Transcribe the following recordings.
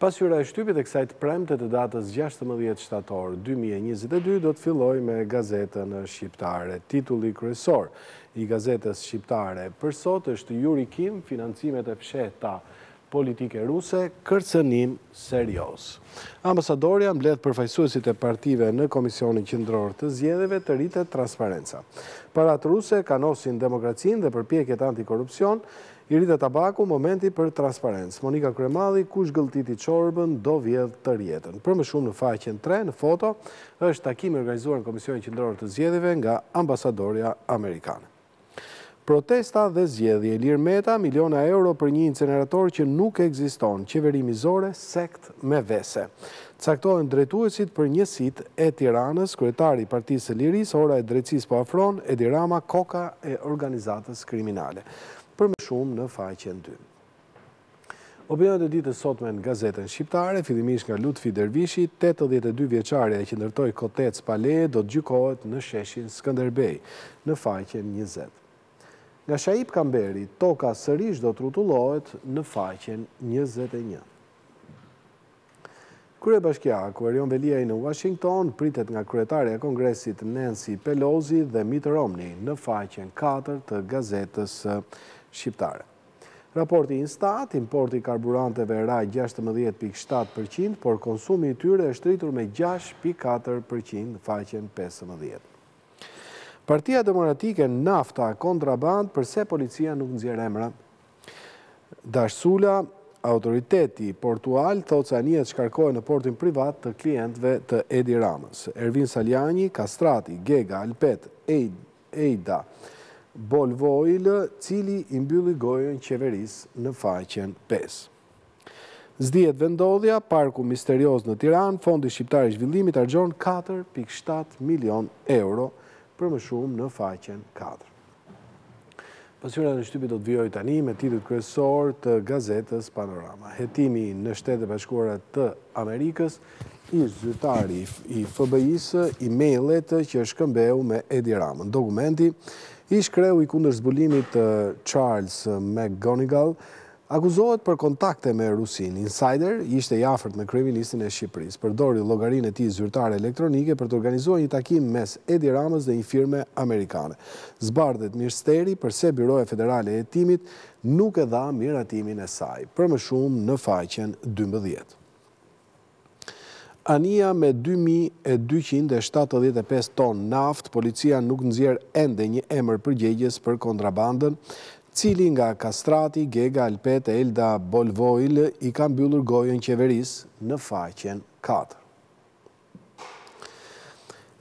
Pas jura e shtypit e kësajt premte të datës 16 shtator 2022, do të filloj me gazetën shqiptare, titulli kërësor i gazetës shqiptare. Për sot është jurikim financimet e Psheta politike ruse, kërcenim serios. Ambasadorja mbledh përfajsuesit e partive në Komisionin qëndror të zjedheve të rritet transparenca. Parat ruse kanosin demokracin dhe përpjeket antikorupcion, i rritet tabaku momenti për transparents. Monika Kremadhi, kush gëlltiti qorbën, do vjedh të rjetën. Për më shumë në faqen 3, në foto, është takimi organizuar në Komisionin qëndror të zjedheve nga ambasadorja Amerikanë protesta dhe zjedhje. Lirë meta, miliona euro për një incinerator që nuk eksiston, zore, sekt me vese. Caktohen drejtuesit për njësit e tiranës, kretari partisë liris, ora e drejtsis po afron, edirama koka e organizatës kriminale. Për me shumë në faqen 2. Opinat e ditës sot me në gazetën shqiptare, fidimish nga Lutfi Dervishi, 82 vjeqare e që ndërtoj kotec pale do të gjykojt në sheshin Skanderbej, në faqen 20. Nga Shaip Kamberi, toka sërish do të rutulohet në faqen 21. Krye Bashkja, Kuerion Beliaj në Washington, pritet nga kryetarja Kongresit Nancy Pelosi dhe Mitt Romney në faqen 4 të gazetës Shqiptare. Raporti në stat, importi karburanteve raj 16.7%, por konsumi i tyre është rritur me 6.4% në faqen 15%. Partia Demokratike nafta kontraband përse policia nuk nëzjerë emra. Dashsula, autoriteti portual, thotë sa njët shkarkojë në portin privat të klientve të Edi Ramës. Ervin Saljani, Kastrati, Gega, Alpet, Ejda, Bolvojlë, cili imbylli gojën qeveris në faqen 5. Zdjet vendodhja, parku misterios në Tiran, fondi shqiptari zhvillimit arjon 4.7 milion euro për më shumë në faqen 4. Pasionat në shtypi do të vjoj tani me titut kresor të gazetës Panorama. Hetimi në shtetë bashkuarat të Amerikës, i zyrtari i FBI-së, i mailet që është këmbehu me Edi Ramën. Dokumenti ish kreu i kundër zbulimit Charles McGonigal, akuzohet për kontakte me Rusin. Insider ishte jafërt me kreministin e Shqipëris, përdori logarin e ti zyrtare elektronike për të organizohet një takim mes Edi Ramës dhe një firme amerikane. Zbardet mirësteri përse Biroje Federale e timit nuk e dha miratimin e saj, për më shumë në faqen 12. Ania me 2275 ton naft, policia nuk nëzjer ende një emër përgjegjes për kontrabandën, cili nga Kastrati, Gega, Alpet, Elda, Bolvojl i kam bjullur gojën qeveris në faqen 4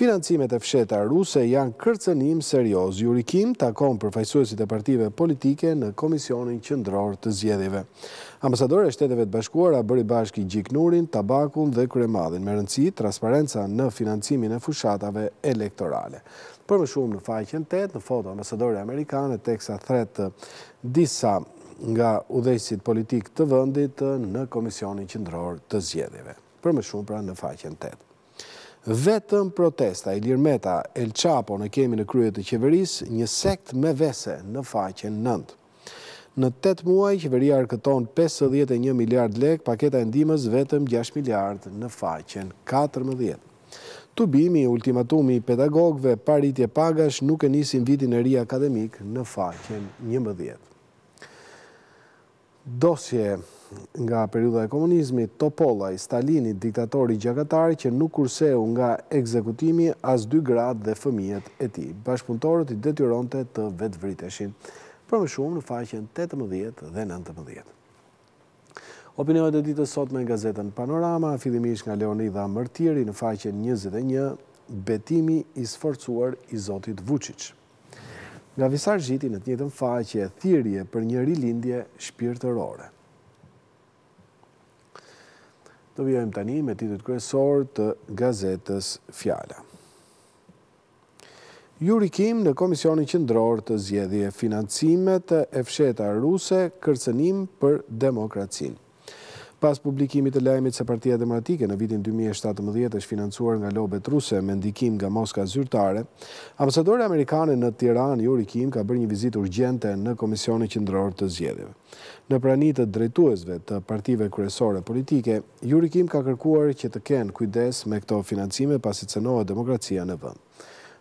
financimet e fsheta ruse janë kërcenim serios. Jurikim takon përfajsuesit e partive politike në Komisionin Qëndror të Zjedive. Ambasador e shteteve të bashkuara bëri bashki gjiknurin, tabakun dhe kremadhin, me rëndësi transparenca në financimin e fushatave elektorale. Për më shumë në faqen 8, në foto Amerikanë amerikane, teksa thret disa nga udhejsit politik të vëndit në Komisionin Qëndror të Zjedive. Për më shumë pra në faqen 8 vetëm protesta Ilir Meta, El Chapo në kemi në kryet të qeveris, një sekt me vese në faqen nëndë. Në 8 muaj, qeveria arkëton 51 miliard lek, paketa e endimës vetëm 6 miliard në faqen 14. Tubimi, ultimatumi i pedagogve, paritje pagash nuk e nisin vitin e ri akademik në faqen 11. Dosje nga periuda e komunizmi, Topolaj, Stalini, diktatori gjakatari që nuk kurseu nga ekzekutimi as dy gratë dhe fëmijet e ti. Bashpuntorët i detyronte të vetë vriteshin, për më shumë në faqen 18 dhe 19. Opinionet e ditës sot me Gazetën Panorama, fillimish nga Leonida Mërtiri në faqen 21, betimi i sforcuar i Zotit Vucic. Nga visar gjitin e të njëtën faqe thirje për një rilindje shpirë të rore. Do vjojmë tani me ti të kresor të gazetës fjala. Jurikim në Komisioni Qëndror të zjedhje financimet e fsheta ruse kërcenim për demokracinë. Pas publikimit të lajmit se partia demokratike në vitin 2017 është financuar nga lobet ruse me ndikim nga Moska zyrtare, ambasadori amerikane në Tiran, Yuri Kim, ka bërë një vizitë urgjente në Komisionin Qendror të Zgjedhjeve. Në pranitë të drejtuesve të partive kryesore politike, Yuri Kim ka kërkuar që të kenë kujdes me këto financime pasi cenohet demokracia në vend.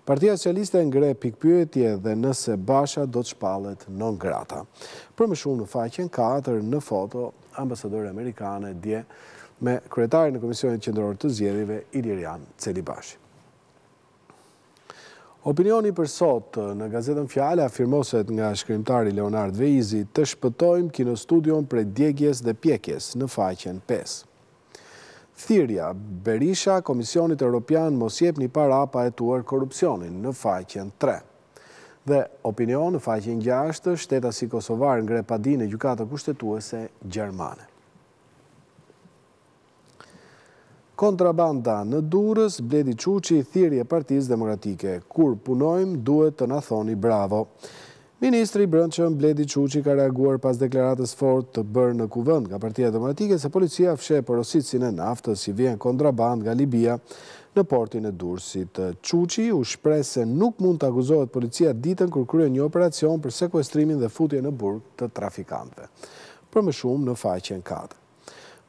Partia Socialiste ngre pikpyetje dhe nëse basha do të shpalet në grata. Për më shumë në faqen 4 në foto, ambasadore amerikane dje me kretarë në Komisionit Qendror të Zjedive, Ilirian Celibashi. Opinioni për sot në Gazetën Fjale afirmoset nga shkrimtari Leonard Vejzi të shpëtojmë kino studion për djegjes dhe pjekjes në faqen 5. Thirja, Berisha, Komisionit Europian, Mosjep një para pa e tuar korupcionin në faqen 3. Dhe opinion në faqen 6, shteta si Kosovar në grepadin e gjukata kushtetuese Gjermane. Kontrabanda në durës, Bledi Quqi, Thirje Partiz Demokratike, kur punojmë duhet të në thoni Bravo. Ministri Brëndshëm Bledi Quqi ka reaguar pas deklaratës fort të bërë në kuvënd nga partia demokratike se policia fshe për e naftës si vjen kontraband nga Libia në portin e dursit. Quqi u shpre se nuk mund të akuzohet policia ditën kër kryen një operacion për sekwestrimin dhe futje në burg të trafikantve. Për më shumë në faqen 4.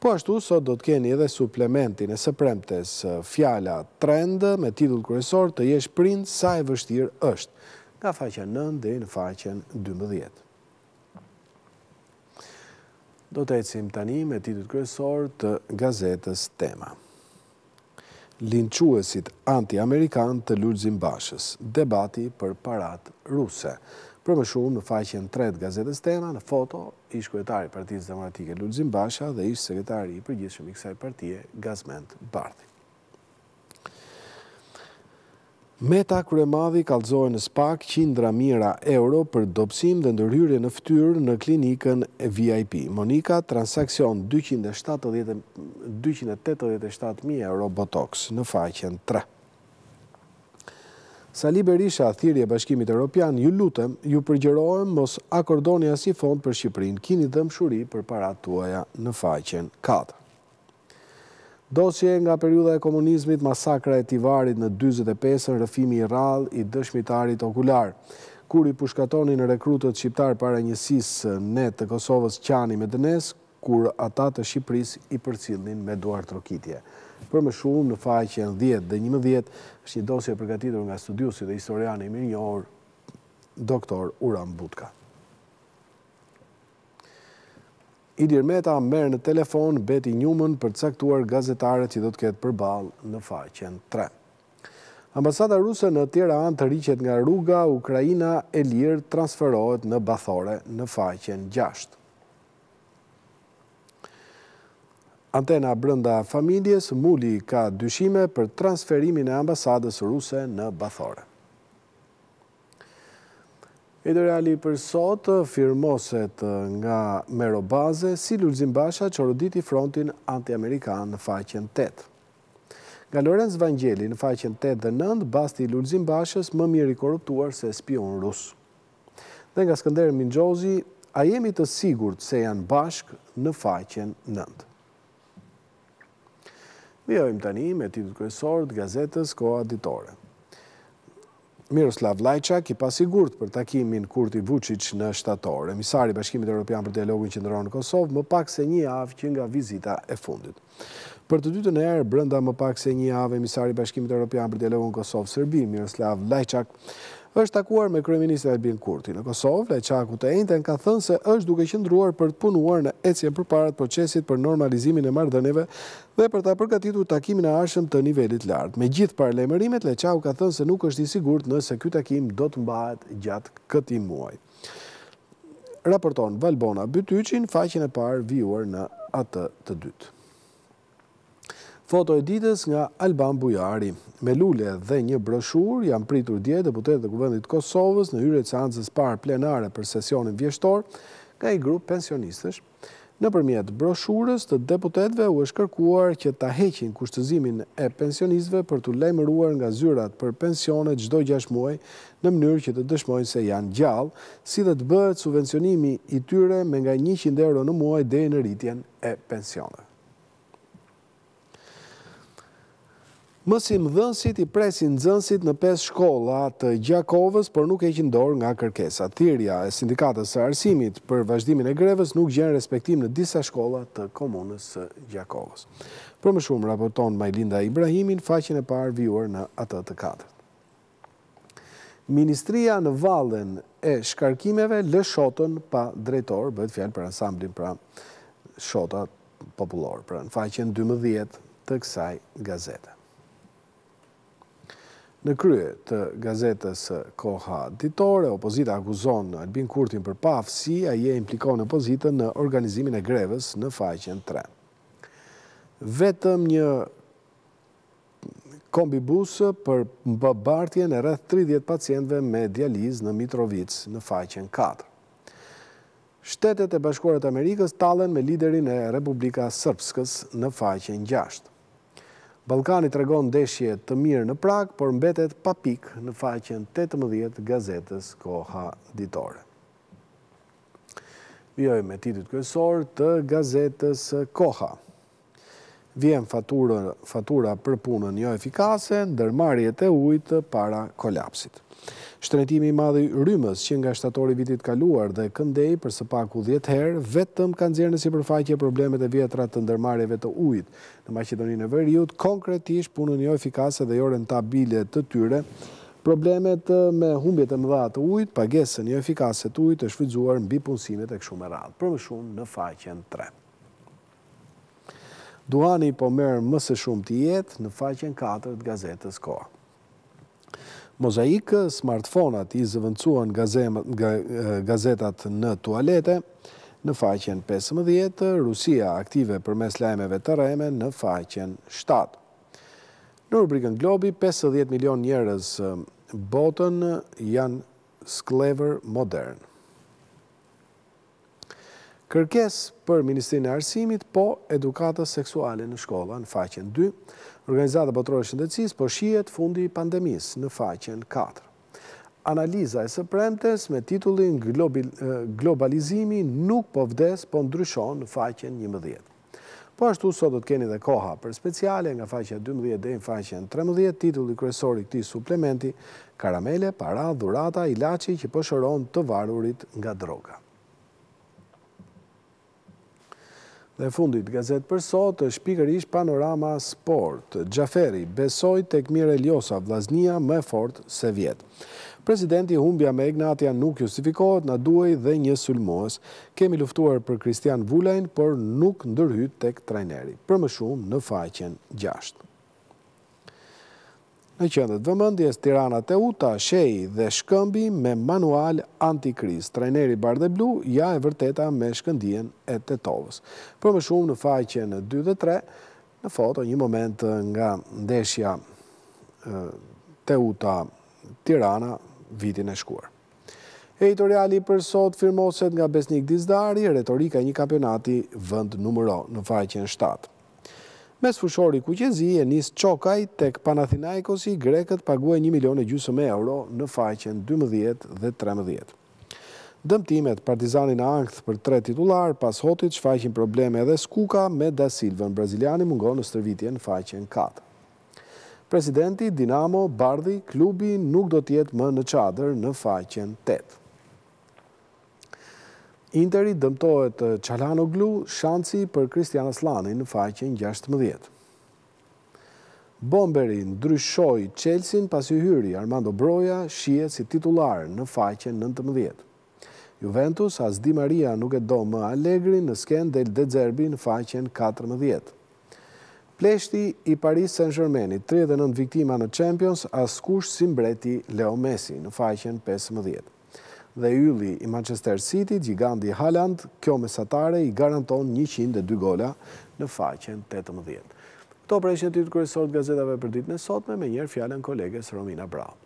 Po ashtu, sot do të keni edhe suplementin e së premtes fjala trend me titull kërësor të jesh prind sa e vështir është nga faqa 9 dhe në faqen 12. Do të ecim tani me titut kërësor të gazetës tema. Linquesit anti-amerikan të lullëzim bashës, debati për parat ruse. Për më shumë në faqen 3 gazetës tema, në foto, ishë kërëtari partijës demokratike lullëzim basha dhe ishë sekretari i përgjithshëm i kësaj partije, Gazment Bardhi. Meta Kremadhi kalzoj në spak 100 mira euro për dopsim dhe ndërhyrje në ftyrë në klinikën VIP. Monika, transakcion 287.000 euro botox në faqen 3. Sali Berisha, thirje bashkimit e Europian, ju lutëm, ju përgjerojëm mos akordonja si fond për Shqiprin, kini dhe mshuri për paratuaja në faqen 4. Dosje nga periuda e komunizmit, masakra e tivarit në 25, rëfimi i rral i dëshmitarit okular. Kur i pushkatoni në rekrutët shqiptar para njësis ne të Kosovës qani me dënes, kur ata të Shqipëris i përcilnin me duar trokitje. rokitje. Për më shumë në faqen 10 dhe 11, është një dosje përgatitur nga studiusit dhe historiani mirë njërë, doktor Uram Butka. Idir Meta merë në telefon Beti Njumën për caktuar gazetare që do të ketë përbal në faqen 3. Ambasada ruse në tjera anë të rriqet nga rruga, Ukrajina e lirë transferohet në bathore në faqen 6. Antena brënda familjes, Muli ka dyshime për transferimin e ambasadës ruse në bathore. E reali për sot, firmoset nga Mero Baze, si Lulzim Basha që roditi i frontin anti-amerikan në faqen 8. Nga Lorenz Vangjeli në faqen 8 dhe 9, basti Lulzim Bashës më mirë i korruptuar se spion rus. Dhe nga Skander Minxozi, a jemi të sigur të se janë bashk në faqen 9. Vjojmë tani me titut kresor të gazetës koa ditore. Miroslav Lajçak i pasigurt për takimin Kurti Vučić në shtator. Emisari i Bashkimit Evropian për Dialogun qëndron në Kosovë më pak se një javë që nga vizita e fundit. Për të dytën erë, brënda më pak se një javë emisari i Bashkimit Evropian për Dialogun Kosovë-Serbi Miroslav Lajçak është takuar me e Elbin Kurti. Në Kosovë, Leqaku të Einten ka thënë se është duke qëndruar për të punuar në ecjen për parat procesit për normalizimin e mardëneve dhe për ta përgatitur takimin e ashëm të nivelit lartë. Me gjithë parlemërimet, Leqaku ka thënë se nuk është i sigurt nëse kjo takim do të mbahet gjatë këti muaj. Raporton Valbona Bytyqin, faqin e parë vijuar në atë të dytë. Foto e ditës nga Alban Bujari. Me lule dhe një broshur, janë pritur dje deputet dhe guvendit Kosovës në hyre të seancës par plenare për sesionin vjeshtor nga i grupë pensionistës. Në përmjet broshurës të deputetve u është kërkuar që ta heqin kushtëzimin e pensionistëve për të lejmëruar nga zyrat për pensionet gjdo gjash muaj në mënyrë që të dëshmojnë se janë gjallë, si dhe të bëhet subvencionimi i tyre me nga 100 euro në muaj dhe në rritjen e pensionet. mësim dhënsit i presin dhënsit në pes shkolla të Gjakovës, për nuk e qëndor nga kërkesa. Thirja e sindikatës së arsimit për vazhdimin e greves nuk gjenë respektim në disa shkolla të komunës së Gjakovës. Për më shumë, raporton Majlinda Ibrahimin, faqin e parë vjuar në atë të katët. Ministria në valen e shkarkimeve lë pa drejtor, bëhet fjalë për ansamblin pra shota populor, pra në faqin 12 të kësaj gazete. Në krye të gazetës Koha Ditore, opozita akuzon në Albin Kurtin për pafësi, a je implikon opozitën në organizimin e greves në faqen 3. Vetëm një kombibus për mbëbartje në rrëth 30 pacientve me dializ në Mitrovic në faqen 4. Shtetet e bashkuarët Amerikës talen me liderin e Republika Sërpskës në faqen gjashtë. Balkani të regon deshje të mirë në prak, por mbetet pa pikë në faqen 18 gazetes koha ditore. Vjoj me titit kësor të gazetes koha. Vjen fatura për punën jo efikase, dërmarjet e ujtë para kolapsit. Shtretimi i madhi rymës që nga shtatori vitit kaluar dhe këndej për së paku 10 herë, vetëm kanë zirë në si përfaqje problemet e vjetrat të ndërmareve të ujt në Macedoninë e Veriut, konkretisht punën jo efikase dhe jo rentabile të tyre, problemet me humbjet e mëdha të ujt, pagesën jo efikase të ujt, e shfridzuar në bipunësimet e këshume radhë, për më shumë në faqen 3. Duhani po merë mëse shumë të jetë në faqen 4 të gazetës koa mozaikë, smartfonat i zëvëncuan gazetat në tualete, në faqen 15, Rusia aktive për mes lajmeve të rajme në faqen 7. Në rubrikën globi, 50 milion njërës botën janë sklever modern. Kërkes për Ministrinë e Arsimit, po edukatës seksuale në shkolla në faqen 2, Organizatë Botërore Shëndetësis, po shijet fundi pandemis në faqen 4. Analiza e së premtes me titullin Globalizimi nuk po vdes, po ndryshon në faqen 11. Po ashtu sot do të keni dhe koha për speciale nga faqja 12 dhe në faqen 13, titulli kresori këti suplementi, karamele, para, dhurata, ilaci që pëshëron të varurit nga droga. Dhe fundit, gazet për sot, është pikërish panorama sport. Gjaferi, besoj të këmire ljosa vlaznia më e fort se vjetë. Presidenti Humbja me Egnatia nuk justifikohet në duaj dhe një sulmoës. Kemi luftuar për Kristian Vulajnë, për nuk ndërhyt të trajneri. Për më shumë në faqen gjashtë në të vëmëndjes Tirana Teuta, Shej dhe Shkëmbi me manual antikriz. Trajneri Bardhe Blu ja e vërteta me shkëndien e Tetovës. Për më shumë në faqe në 2 dhe 3, në foto një moment nga ndeshja Teuta Tirana vitin e shkuar. Editoriali për sot firmoset nga Besnik Dizdari, retorika një kampionati vënd numëro në faqen 7. Mes fushori kuqezi e njës qokaj tek Panathinaikosi, grekët paguaj 1 milion e gjusëm e euro në faqen 12 dhe 13. Dëmtimet partizanin angth për tre titular, pas hotit që faqin probleme edhe skuka me Da Silvën, braziliani mungon në stërvitje në faqen 4. Presidenti, Dinamo, Bardhi, klubi nuk do tjetë më në qadër në faqen 8. Interi dëmtohet Qalano eh, Glu, shanci për Kristian Aslani në faqen 16. Bomberi dryshoj qelsin pas i hyri Armando Broja, shie si titular në faqen 19. Juventus, as di Maria nuk e do më alegri në sken del dhe dzerbi në faqen 14. Pleshti i Paris Saint-Germain i 39 viktima në Champions, askush si mbreti Leo Messi në faqen 15 dhe Yuli i Manchester City, Gjigandi i Haaland, kjo mesatare i garanton 102 gola në faqen 18. Këto prejshën të të gazetave për ditë në sotme, me njerë fjallën kolegës Romina Brau.